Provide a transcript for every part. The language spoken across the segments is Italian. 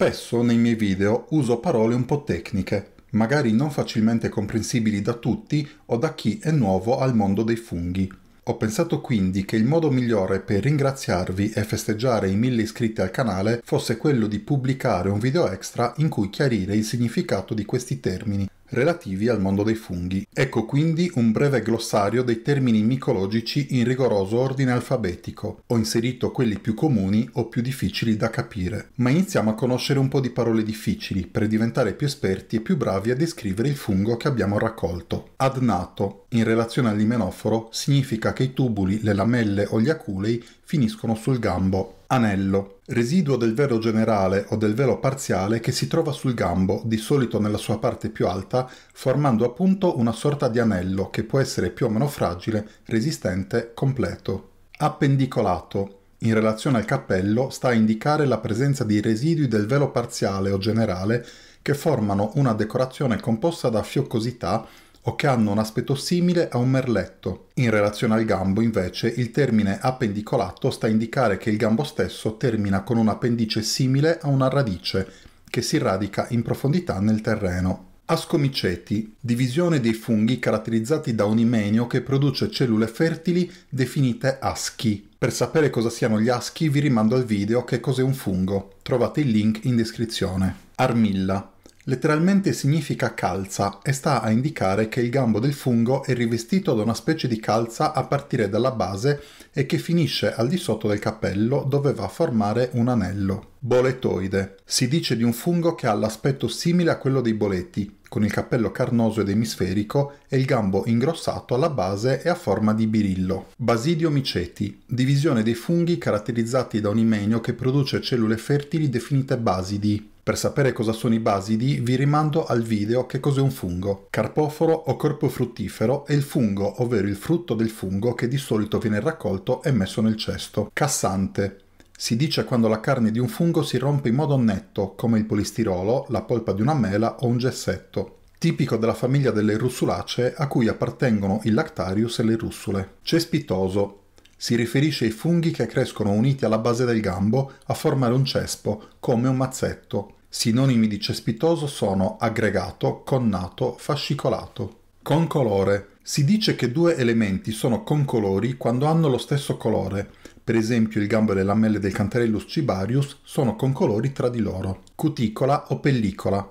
Spesso nei miei video uso parole un po' tecniche, magari non facilmente comprensibili da tutti o da chi è nuovo al mondo dei funghi. Ho pensato quindi che il modo migliore per ringraziarvi e festeggiare i mille iscritti al canale fosse quello di pubblicare un video extra in cui chiarire il significato di questi termini relativi al mondo dei funghi. Ecco quindi un breve glossario dei termini micologici in rigoroso ordine alfabetico. Ho inserito quelli più comuni o più difficili da capire. Ma iniziamo a conoscere un po' di parole difficili per diventare più esperti e più bravi a descrivere il fungo che abbiamo raccolto. Adnato, in relazione all'imenoforo, significa che i tubuli, le lamelle o gli aculei finiscono sul gambo. Anello, residuo del velo generale o del velo parziale che si trova sul gambo, di solito nella sua parte più alta, formando appunto una sorta di anello che può essere più o meno fragile, resistente, completo. Appendicolato, in relazione al cappello, sta a indicare la presenza di residui del velo parziale o generale che formano una decorazione composta da fioccosità o che hanno un aspetto simile a un merletto. In relazione al gambo, invece, il termine appendicolato sta a indicare che il gambo stesso termina con un appendice simile a una radice, che si radica in profondità nel terreno. Ascomiceti, divisione dei funghi caratterizzati da un imenio che produce cellule fertili definite aschi. Per sapere cosa siano gli aschi vi rimando al video Che cos'è un fungo, trovate il link in descrizione. Armilla, Letteralmente significa calza e sta a indicare che il gambo del fungo è rivestito da una specie di calza a partire dalla base e che finisce al di sotto del cappello dove va a formare un anello. Boletoide. Si dice di un fungo che ha l'aspetto simile a quello dei boletti, con il cappello carnoso ed emisferico e il gambo ingrossato alla base e a forma di birillo. Basidio miceti, divisione dei funghi caratterizzati da un imenio che produce cellule fertili definite basidi. Per sapere cosa sono i basidi vi rimando al video Che cos'è un fungo, carpoforo o corpo fruttifero è il fungo, ovvero il frutto del fungo che di solito viene raccolto e messo nel cesto. Cassante, si dice quando la carne di un fungo si rompe in modo netto, come il polistirolo, la polpa di una mela o un gessetto, tipico della famiglia delle russulacee a cui appartengono il lactarius e le russule. Cespitoso. Si riferisce ai funghi che crescono uniti alla base del gambo a formare un cespo, come un mazzetto. Sinonimi di cespitoso sono aggregato, connato, fascicolato. Concolore. Si dice che due elementi sono concolori quando hanno lo stesso colore. Per esempio il gambo e le lamelle del Cantarellus cibarius sono concolori tra di loro. Cuticola o pellicola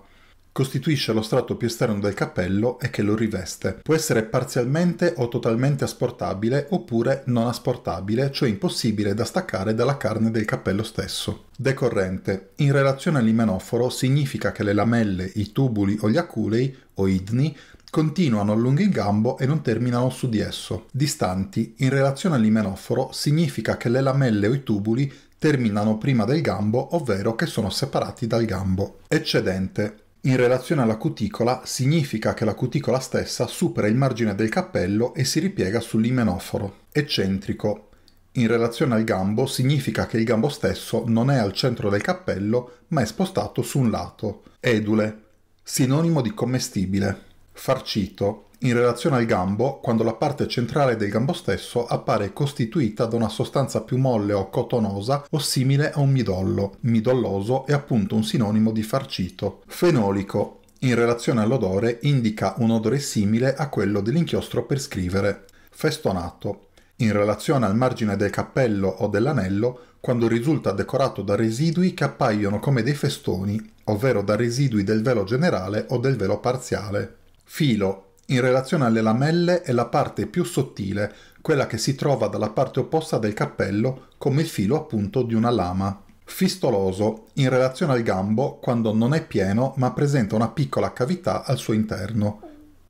costituisce lo strato più esterno del cappello e che lo riveste. Può essere parzialmente o totalmente asportabile oppure non asportabile, cioè impossibile da staccare dalla carne del cappello stesso. Decorrente. In relazione all'imenoforo significa che le lamelle, i tubuli o gli aculei, o idni, continuano lungo il gambo e non terminano su di esso. Distanti, in relazione all'imenoforo, significa che le lamelle o i tubuli terminano prima del gambo, ovvero che sono separati dal gambo. Eccedente in relazione alla cuticola significa che la cuticola stessa supera il margine del cappello e si ripiega sull'imenoforo. Eccentrico. In relazione al gambo significa che il gambo stesso non è al centro del cappello ma è spostato su un lato. Edule. Sinonimo di commestibile. Farcito in relazione al gambo quando la parte centrale del gambo stesso appare costituita da una sostanza più molle o cotonosa o simile a un midollo. Midolloso è appunto un sinonimo di farcito. Fenolico in relazione all'odore indica un odore simile a quello dell'inchiostro per scrivere. Festonato in relazione al margine del cappello o dell'anello quando risulta decorato da residui che appaiono come dei festoni, ovvero da residui del velo generale o del velo parziale. Filo in relazione alle lamelle è la parte più sottile, quella che si trova dalla parte opposta del cappello, come il filo appunto di una lama. Fistoloso, in relazione al gambo, quando non è pieno ma presenta una piccola cavità al suo interno.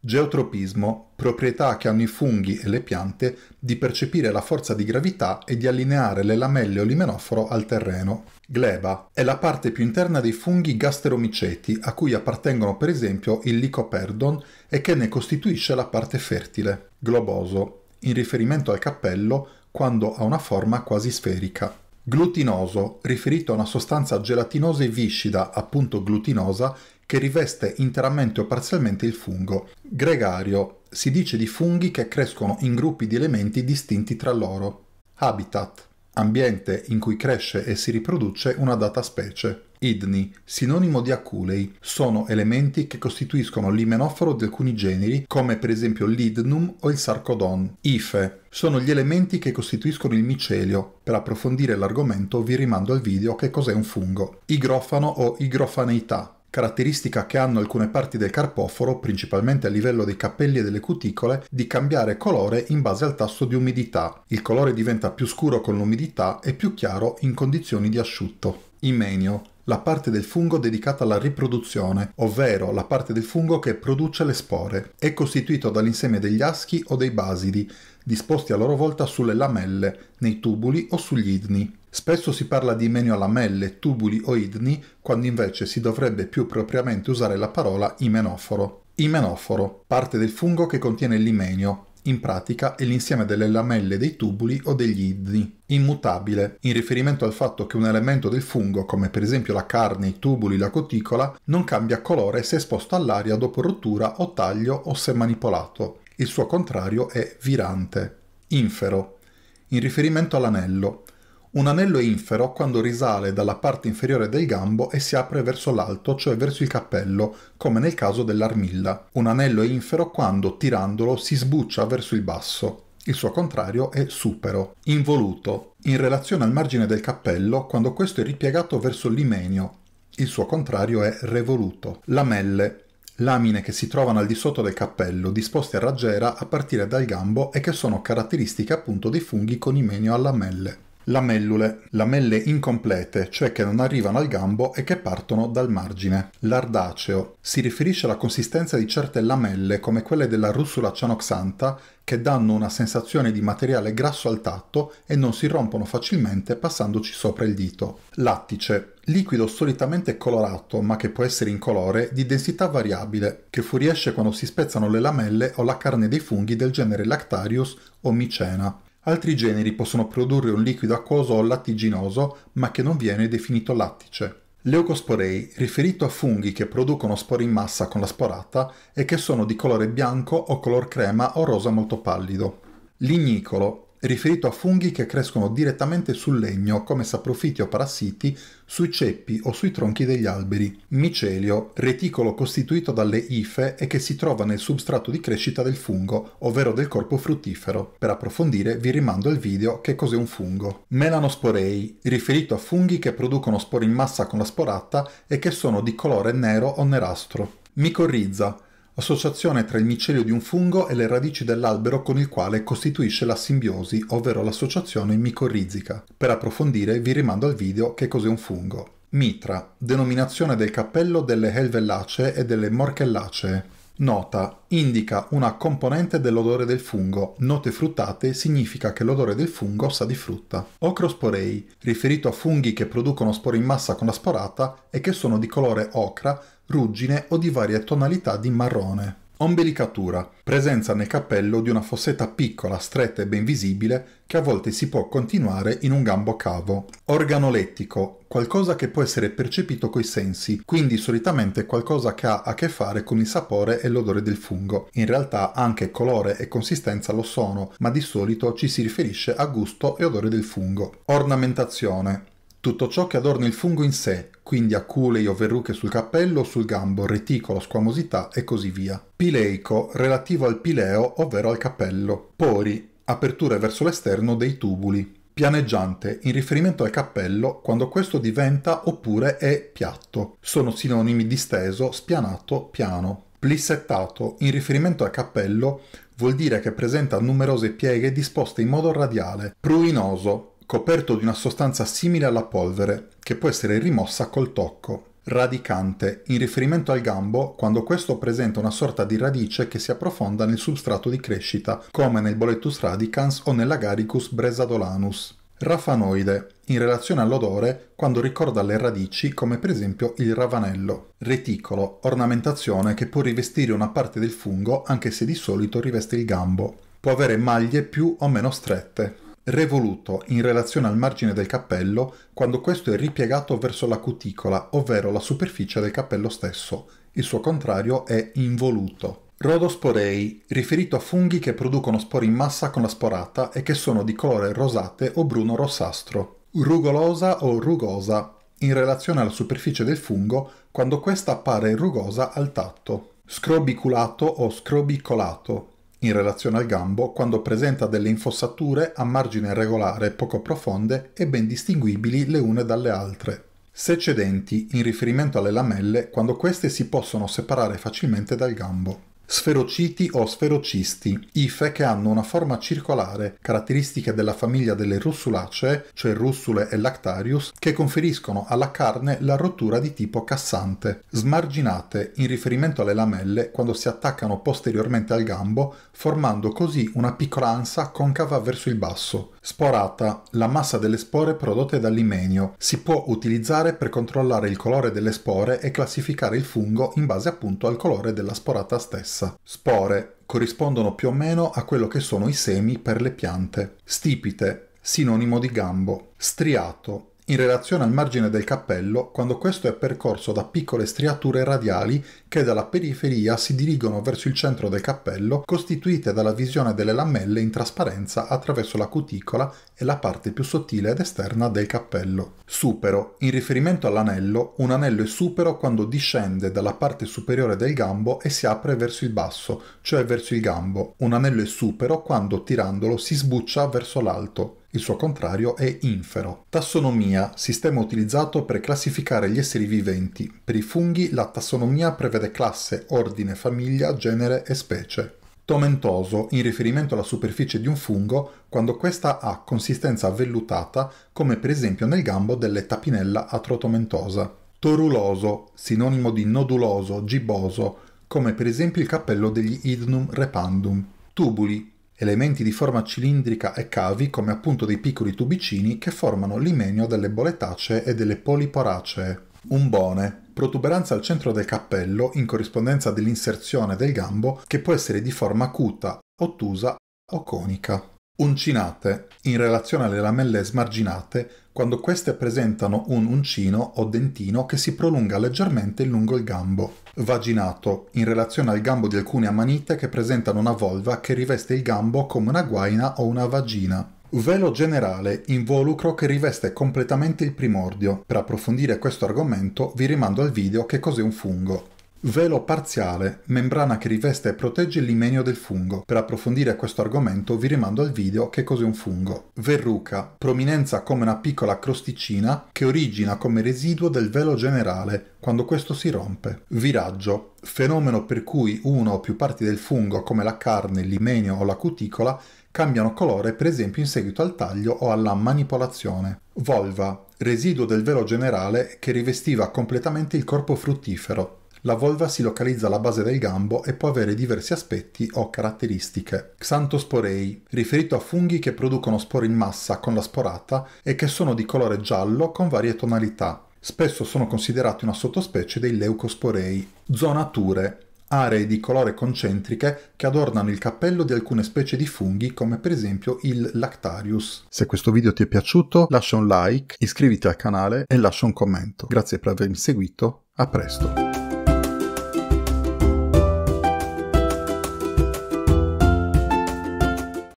Geotropismo, proprietà che hanno i funghi e le piante di percepire la forza di gravità e di allineare le lamelle o limenoforo al terreno. Gleba è la parte più interna dei funghi gasteromiceti, a cui appartengono per esempio il licoperdon e che ne costituisce la parte fertile. Globoso, in riferimento al cappello, quando ha una forma quasi sferica. Glutinoso, riferito a una sostanza gelatinosa e viscida, appunto glutinosa, che riveste interamente o parzialmente il fungo. Gregario. Si dice di funghi che crescono in gruppi di elementi distinti tra loro. Habitat. Ambiente in cui cresce e si riproduce una data specie. Idni, sinonimo di aculei, sono elementi che costituiscono l'imenoforo di alcuni generi, come per esempio l'idnum o il sarcodon. Ife, sono gli elementi che costituiscono il micelio. Per approfondire l'argomento vi rimando al video che cos'è un fungo. Igrofano o igrofaneità, caratteristica che hanno alcune parti del carpoforo, principalmente a livello dei capelli e delle cuticole, di cambiare colore in base al tasso di umidità. Il colore diventa più scuro con l'umidità e più chiaro in condizioni di asciutto. Imenio la parte del fungo dedicata alla riproduzione, ovvero la parte del fungo che produce le spore. È costituito dall'insieme degli aschi o dei basidi, disposti a loro volta sulle lamelle, nei tubuli o sugli idni. Spesso si parla di imenio a lamelle, tubuli o idni, quando invece si dovrebbe più propriamente usare la parola imenoforo. Imenoforo, parte del fungo che contiene l'imenio, in pratica è l'insieme delle lamelle dei tubuli o degli idni, immutabile, in riferimento al fatto che un elemento del fungo, come per esempio la carne, i tubuli, la cuticola, non cambia colore se esposto all'aria dopo rottura o taglio o se manipolato. Il suo contrario è virante. Infero, in riferimento all'anello, un anello infero quando risale dalla parte inferiore del gambo e si apre verso l'alto, cioè verso il cappello, come nel caso dell'armilla. Un anello infero quando, tirandolo, si sbuccia verso il basso. Il suo contrario è supero. Involuto. In relazione al margine del cappello, quando questo è ripiegato verso l'imenio. Il suo contrario è revoluto. Lamelle lamine che si trovano al di sotto del cappello, disposte a raggiera a partire dal gambo e che sono caratteristiche appunto dei funghi con imenio a lamelle. Lamellule, lamelle incomplete, cioè che non arrivano al gambo e che partono dal margine. L'ardaceo si riferisce alla consistenza di certe lamelle come quelle della russula cianoxanta che danno una sensazione di materiale grasso al tatto e non si rompono facilmente passandoci sopra il dito. Lattice, liquido solitamente colorato ma che può essere incolore di densità variabile, che fuoriesce quando si spezzano le lamelle o la carne dei funghi del genere Lactarius o Micena. Altri generi possono produrre un liquido acquoso o lattiginoso, ma che non viene definito lattice. Leucosporei, riferito a funghi che producono spore in massa con la sporata e che sono di colore bianco o color crema o rosa molto pallido. Lignicolo, riferito a funghi che crescono direttamente sul legno come saprofiti o parassiti, sui ceppi o sui tronchi degli alberi. Micelio, reticolo costituito dalle ife e che si trova nel substrato di crescita del fungo, ovvero del corpo fruttifero. Per approfondire vi rimando al video Che cos'è un fungo. Melanosporei, riferito a funghi che producono spore in massa con la sporata e che sono di colore nero o nerastro. Micorriza, associazione tra il micelio di un fungo e le radici dell'albero con il quale costituisce la simbiosi, ovvero l'associazione micorrizica. Per approfondire vi rimando al video Che cos'è un fungo. Mitra, denominazione del cappello delle helvellacee e delle morchellacee. Nota. Indica una componente dell'odore del fungo. Note fruttate significa che l'odore del fungo sa di frutta. Ocrosporei. Riferito a funghi che producono spore in massa con la sporata e che sono di colore ocra, ruggine o di varie tonalità di marrone. Ombelicatura. Presenza nel cappello di una fossetta piccola, stretta e ben visibile che a volte si può continuare in un gambo cavo. Organolettico. Qualcosa che può essere percepito coi sensi, quindi solitamente qualcosa che ha a che fare con il sapore e l'odore del fungo. In realtà anche colore e consistenza lo sono, ma di solito ci si riferisce a gusto e odore del fungo. Ornamentazione. Tutto ciò che adorna il fungo in sé, quindi aculei o verruche sul cappello o sul gambo, reticolo, squamosità e così via. Pileico, relativo al pileo, ovvero al cappello. Pori, aperture verso l'esterno dei tubuli. Pianeggiante, in riferimento al cappello, quando questo diventa oppure è piatto. Sono sinonimi disteso, spianato, piano. Plissettato, in riferimento al cappello, vuol dire che presenta numerose pieghe disposte in modo radiale. Pruinoso, coperto di una sostanza simile alla polvere, che può essere rimossa col tocco. Radicante, in riferimento al gambo, quando questo presenta una sorta di radice che si approfonda nel substrato di crescita, come nel Boletus radicans o nell'Agaricus bresadolanus. Rafanoide, in relazione all'odore, quando ricorda le radici come per esempio il ravanello. Reticolo, ornamentazione che può rivestire una parte del fungo anche se di solito riveste il gambo. Può avere maglie più o meno strette revoluto in relazione al margine del cappello quando questo è ripiegato verso la cuticola, ovvero la superficie del cappello stesso. Il suo contrario è involuto. Rodosporei, riferito a funghi che producono spori in massa con la sporata e che sono di colore rosate o bruno rossastro. Rugolosa o rugosa, in relazione alla superficie del fungo quando questa appare rugosa al tatto. Scrobiculato o scrobicolato, in relazione al gambo quando presenta delle infossature a margine regolare poco profonde e ben distinguibili le une dalle altre. Se cedenti, in riferimento alle lamelle quando queste si possono separare facilmente dal gambo sferociti o sferocisti, ife che hanno una forma circolare, caratteristiche della famiglia delle russulacee, cioè russule e lactarius, che conferiscono alla carne la rottura di tipo cassante, smarginate in riferimento alle lamelle quando si attaccano posteriormente al gambo, formando così una piccola ansa concava verso il basso. Sporata, la massa delle spore prodotte dall'imenio, si può utilizzare per controllare il colore delle spore e classificare il fungo in base appunto al colore della sporata stessa grassa. Spore corrispondono più o meno a quello che sono i semi per le piante. Stipite, sinonimo di gambo. Striato, in relazione al margine del cappello quando questo è percorso da piccole striature radiali che dalla periferia si dirigono verso il centro del cappello, costituite dalla visione delle lamelle in trasparenza attraverso la cuticola e la parte più sottile ed esterna del cappello. Supero. In riferimento all'anello, un anello è supero quando discende dalla parte superiore del gambo e si apre verso il basso, cioè verso il gambo. Un anello è supero quando tirandolo si sbuccia verso l'alto. Il suo contrario è infero. Tassonomia, sistema utilizzato per classificare gli esseri viventi. Per i funghi la tassonomia prevede classe, ordine, famiglia, genere e specie. Tomentoso, in riferimento alla superficie di un fungo, quando questa ha consistenza vellutata, come per esempio nel gambo delle tapinella atrotomentosa. Toruloso, sinonimo di noduloso, giboso, come per esempio il cappello degli Idnum repandum. Tubuli, elementi di forma cilindrica e cavi come appunto dei piccoli tubicini che formano l'imenio delle boletacee e delle poliporacee. Umbone, protuberanza al centro del cappello in corrispondenza dell'inserzione del gambo che può essere di forma acuta, ottusa o conica. Uncinate in relazione alle lamelle smarginate quando queste presentano un uncino o dentino che si prolunga leggermente lungo il gambo. Vaginato in relazione al gambo di alcune amanite che presentano una volva che riveste il gambo come una guaina o una vagina. Velo generale involucro che riveste completamente il primordio. Per approfondire questo argomento vi rimando al video Che cos'è un fungo. Velo parziale, membrana che riveste e protegge limenio del fungo. Per approfondire questo argomento vi rimando al video Che cos'è un fungo. Verruca, prominenza come una piccola crosticina che origina come residuo del velo generale quando questo si rompe. Viraggio, fenomeno per cui una o più parti del fungo come la carne, limenio o la cuticola cambiano colore per esempio in seguito al taglio o alla manipolazione. Volva, residuo del velo generale che rivestiva completamente il corpo fruttifero la volva si localizza alla base del gambo e può avere diversi aspetti o caratteristiche. Xantosporei, riferito a funghi che producono spore in massa con la sporata e che sono di colore giallo con varie tonalità. Spesso sono considerati una sottospecie dei leucosporei. Zonature, aree di colore concentriche che adornano il cappello di alcune specie di funghi come per esempio il Lactarius. Se questo video ti è piaciuto lascia un like, iscriviti al canale e lascia un commento. Grazie per avermi seguito, a presto!